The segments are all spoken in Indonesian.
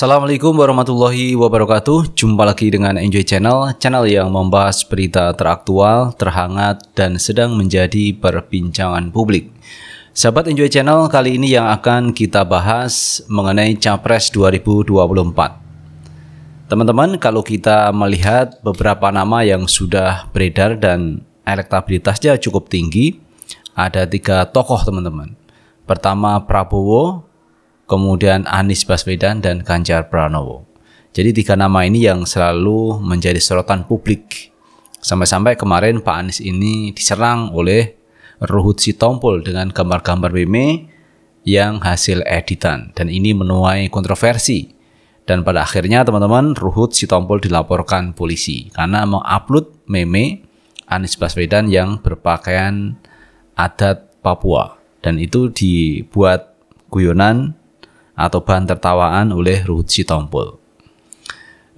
Assalamualaikum warahmatullahi wabarakatuh. Jumpa lagi dengan Enjoy Channel, channel yang membahas berita teraktual, terhangat, dan sedang menjadi perbincangan publik. Sahabat Enjoy Channel, kali ini yang akan kita bahas mengenai Capres 2024. Teman-teman, kalau kita melihat beberapa nama yang sudah beredar dan elektabilitasnya cukup tinggi, ada tiga tokoh teman-teman. Pertama Prabowo, kemudian Anies Baswedan dan Ganjar Pranowo. Jadi tiga nama ini yang selalu menjadi sorotan publik. Sampai-sampai kemarin Pak Anies ini diserang oleh Ruhut Sitompul dengan gambar-gambar meme yang hasil editan dan ini menuai kontroversi. Dan pada akhirnya teman-teman Ruhut Sitompul dilaporkan polisi karena mengupload meme Anies Baswedan yang berpakaian adat Papua dan itu dibuat guyonan atau bahan tertawaan oleh Ruhut Sitompul.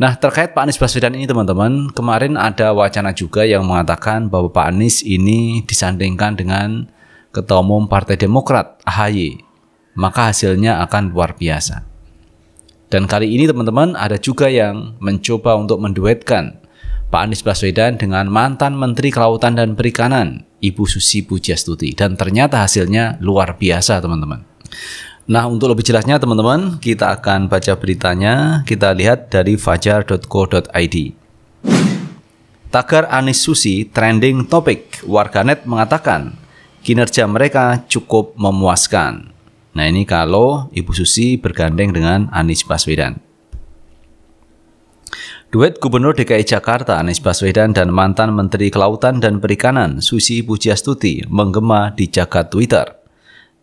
Nah, terkait Pak Anies Baswedan ini teman-teman, kemarin ada wacana juga yang mengatakan bahwa Pak Anies ini disandingkan dengan Ketua Umum Partai Demokrat AHY, maka hasilnya akan luar biasa. Dan kali ini teman-teman ada juga yang mencoba untuk menduetkan Pak Anies Baswedan dengan mantan Menteri Kelautan dan Perikanan, Ibu Susi Pujiastuti. Dan ternyata hasilnya luar biasa teman-teman. Nah, untuk lebih jelasnya teman-teman, kita akan baca beritanya. Kita lihat dari fajar.co.id. Tagar Anies Susi trending topic. Warganet mengatakan kinerja mereka cukup memuaskan. Nah, ini kalau Ibu Susi bergandeng dengan Anies Baswedan. Duet Gubernur DKI Jakarta Anies Baswedan dan mantan Menteri Kelautan dan Perikanan Susi Pujiastuti menggema di jagat Twitter.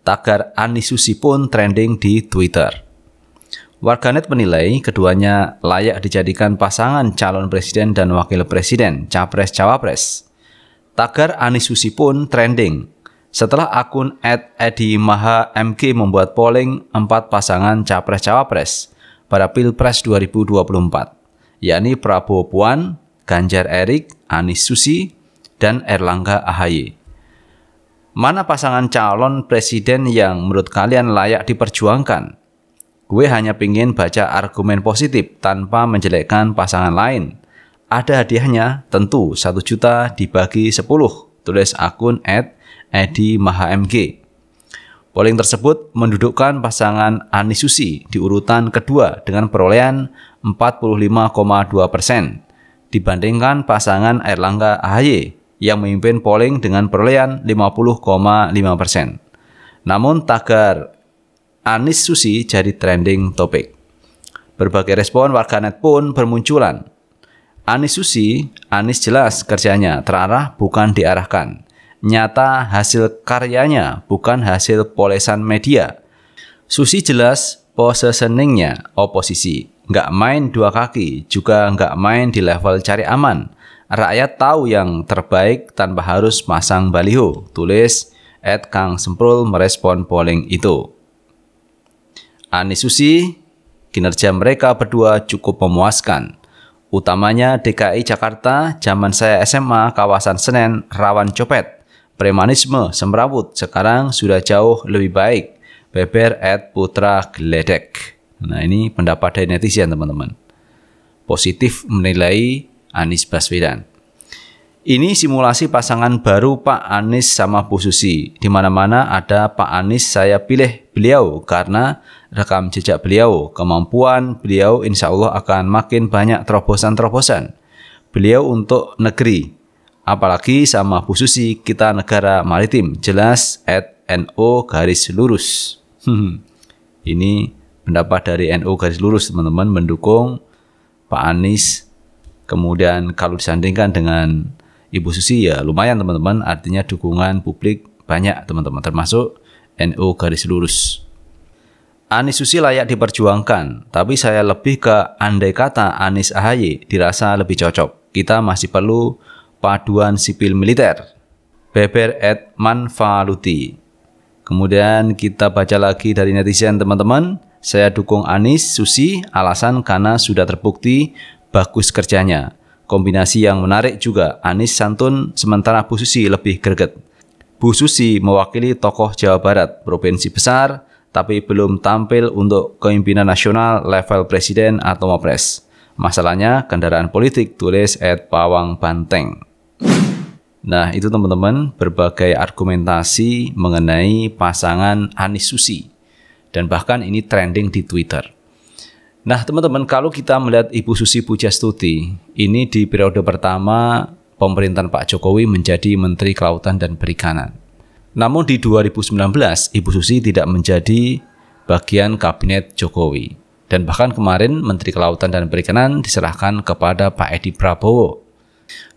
Tagar Ani Susi pun trending di Twitter. Warganet menilai keduanya layak dijadikan pasangan calon presiden dan wakil presiden, capres-cawapres. Tagar Ani Susi pun trending. Setelah akun @edimaha_mk membuat polling empat pasangan capres-cawapres pada Pilpres 2024, yakni Prabowo Puan, Ganjar Erik, Anis Susi, dan Erlangga Ahaye. Mana pasangan calon presiden yang menurut kalian layak diperjuangkan? Gue hanya pingin baca argumen positif tanpa menjelekkan pasangan lain. Ada hadiahnya, tentu satu juta dibagi 10. Tulis akun at Edi MG. Polling tersebut mendudukkan pasangan Anis Susi di urutan kedua dengan perolehan 45,2 persen dibandingkan pasangan Erlangga Ahaye yang memimpin polling dengan perolehan 50,5 persen. Namun tagar Anis Susi jadi trending topik. Berbagai respon warganet pun bermunculan. Anis Susi, Anis jelas kerjanya terarah bukan diarahkan. Nyata hasil karyanya bukan hasil polesan media. Susi jelas pose seningnya oposisi. Nggak main dua kaki, juga nggak main di level cari aman. Rakyat tahu yang terbaik tanpa harus masang baliho, tulis Ed Kang Semprul merespon polling itu. Anies Susi, kinerja mereka berdua cukup memuaskan. Utamanya DKI Jakarta, zaman saya SMA, kawasan Senen, rawan copet. Premanisme, semrawut, sekarang sudah jauh lebih baik. Beber Ed Putra Geledek. Nah ini pendapat dari netizen teman-teman. Positif menilai Anies Baswedan. Ini simulasi pasangan baru Pak Anies sama Bu Susi. Di mana-mana ada Pak Anies saya pilih beliau karena rekam jejak beliau, kemampuan beliau insya Allah akan makin banyak terobosan-terobosan. Beliau untuk negeri, apalagi sama Bu Susi kita negara maritim, jelas at NO garis lurus. Ini pendapat dari NO garis lurus teman-teman mendukung Pak Anies Kemudian kalau disandingkan dengan Ibu Susi ya lumayan teman-teman, artinya dukungan publik banyak teman-teman, termasuk NU garis lurus. Anies Susi layak diperjuangkan, tapi saya lebih ke andai kata Anies Ahaye dirasa lebih cocok. Kita masih perlu paduan sipil militer. Beber at Manfaluti. Kemudian kita baca lagi dari netizen teman-teman. Saya dukung Anies Susi alasan karena sudah terbukti bagus kerjanya. Kombinasi yang menarik juga, Anis santun sementara Bu Susi lebih greget. Bu Susi mewakili tokoh Jawa Barat, provinsi besar, tapi belum tampil untuk kepemimpinan nasional level presiden atau mapres. Masalahnya kendaraan politik tulis Ed Pawang Banteng. Nah itu teman-teman berbagai argumentasi mengenai pasangan Anis Susi. Dan bahkan ini trending di Twitter. Nah, teman-teman, kalau kita melihat Ibu Susi Pujastuti, ini di periode pertama pemerintahan Pak Jokowi menjadi Menteri Kelautan dan Perikanan. Namun di 2019, Ibu Susi tidak menjadi bagian kabinet Jokowi. Dan bahkan kemarin Menteri Kelautan dan Perikanan diserahkan kepada Pak Edi Prabowo.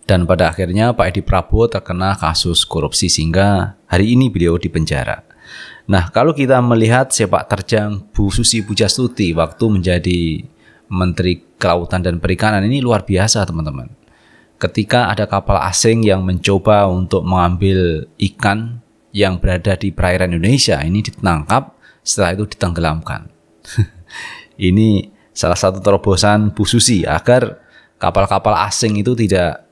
Dan pada akhirnya Pak Edi Prabowo terkena kasus korupsi sehingga hari ini beliau dipenjara. Nah, kalau kita melihat sepak terjang Bu Susi Pujastuti waktu menjadi Menteri Kelautan dan Perikanan ini luar biasa, teman-teman. Ketika ada kapal asing yang mencoba untuk mengambil ikan yang berada di perairan Indonesia ini ditangkap, setelah itu ditenggelamkan. ini salah satu terobosan Bu Susi agar kapal-kapal asing itu tidak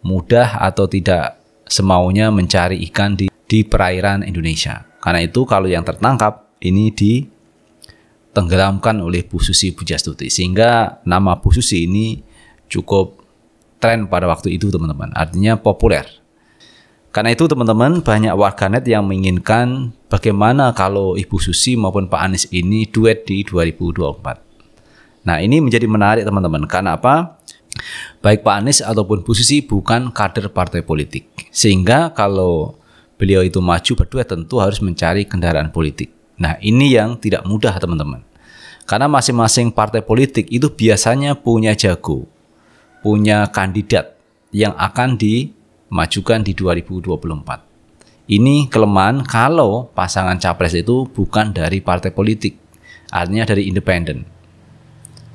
mudah atau tidak semaunya mencari ikan di, di perairan Indonesia. Karena itu kalau yang tertangkap ini ditenggelamkan oleh Bu Susi Pujastuti sehingga nama Bu Susi ini cukup tren pada waktu itu teman-teman. Artinya populer. Karena itu teman-teman banyak warganet yang menginginkan bagaimana kalau Ibu Susi maupun Pak Anies ini duet di 2024. Nah ini menjadi menarik teman-teman karena apa? Baik Pak Anies ataupun Bu Susi bukan kader partai politik. Sehingga kalau beliau itu maju berdua tentu harus mencari kendaraan politik. Nah, ini yang tidak mudah, teman-teman. Karena masing-masing partai politik itu biasanya punya jago, punya kandidat yang akan dimajukan di 2024. Ini kelemahan kalau pasangan capres itu bukan dari partai politik, artinya dari independen.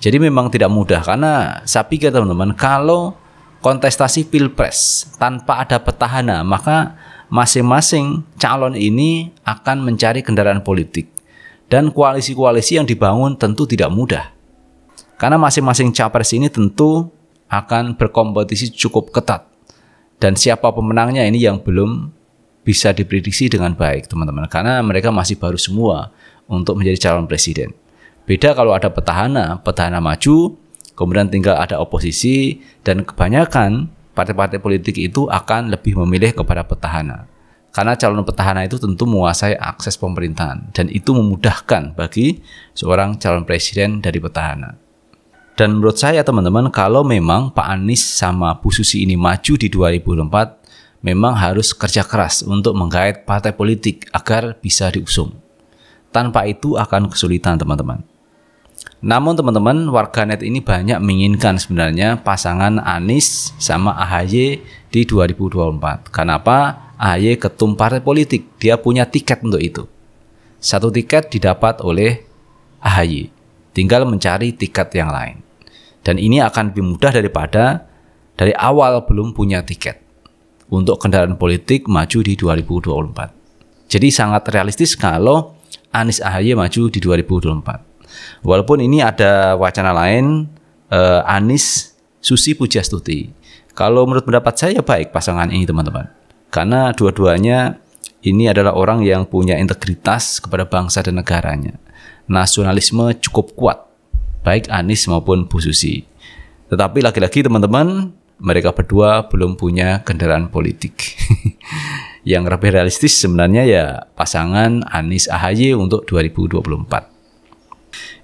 Jadi memang tidak mudah karena saya pikir teman-teman kalau kontestasi pilpres tanpa ada petahana maka masing-masing calon ini akan mencari kendaraan politik dan koalisi-koalisi yang dibangun tentu tidak mudah. Karena masing-masing capres ini tentu akan berkompetisi cukup ketat. Dan siapa pemenangnya ini yang belum bisa diprediksi dengan baik, teman-teman. Karena mereka masih baru semua untuk menjadi calon presiden. Beda kalau ada petahana, petahana maju, kemudian tinggal ada oposisi dan kebanyakan partai-partai politik itu akan lebih memilih kepada petahana. Karena calon petahana itu tentu menguasai akses pemerintahan dan itu memudahkan bagi seorang calon presiden dari petahana. Dan menurut saya teman-teman kalau memang Pak Anies sama Bu Susi ini maju di 2004 memang harus kerja keras untuk menggait partai politik agar bisa diusung. Tanpa itu akan kesulitan teman-teman. Namun teman-teman warganet ini banyak menginginkan sebenarnya pasangan Anies sama AHY di 2024. Kenapa? AHY ketum partai politik, dia punya tiket untuk itu. Satu tiket didapat oleh AHY. Tinggal mencari tiket yang lain. Dan ini akan lebih mudah daripada dari awal belum punya tiket untuk kendaraan politik maju di 2024. Jadi sangat realistis kalau Anies Ahy maju di 2024. Walaupun ini ada wacana lain uh, Anies Susi Pujastuti. Kalau menurut pendapat saya ya baik pasangan ini teman-teman. Karena dua-duanya ini adalah orang yang punya integritas kepada bangsa dan negaranya. Nasionalisme cukup kuat baik Anis maupun Bu Susi. Tetapi lagi-lagi teman-teman, mereka berdua belum punya kendaraan politik. yang lebih realistis sebenarnya ya pasangan Anis Ahaye untuk 2024.